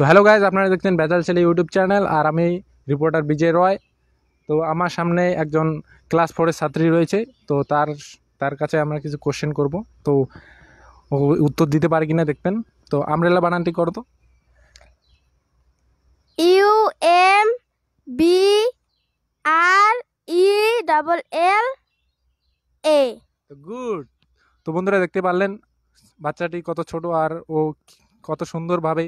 তো hello guys আপনারা দেখছেন বেতাল ছেলে ইউটিউব চ্যানেল আর আমি রিপোর্টার বিজয় রয় তো আমার সামনে একজন ক্লাস ফোরের ছাত্রী রয়েছে তো তার তার কাছে আমরা কিছু কোশ্চেন করব তো উত্তর দিতে পারি কিনা দেখবেন তো আমরেলা বানানটি কর তো U M B R E double L A good তো বন্ধুরা দেখতে পারলেন বাচ্চাটি কত ছোট আর ও কত সুন্দরভাবে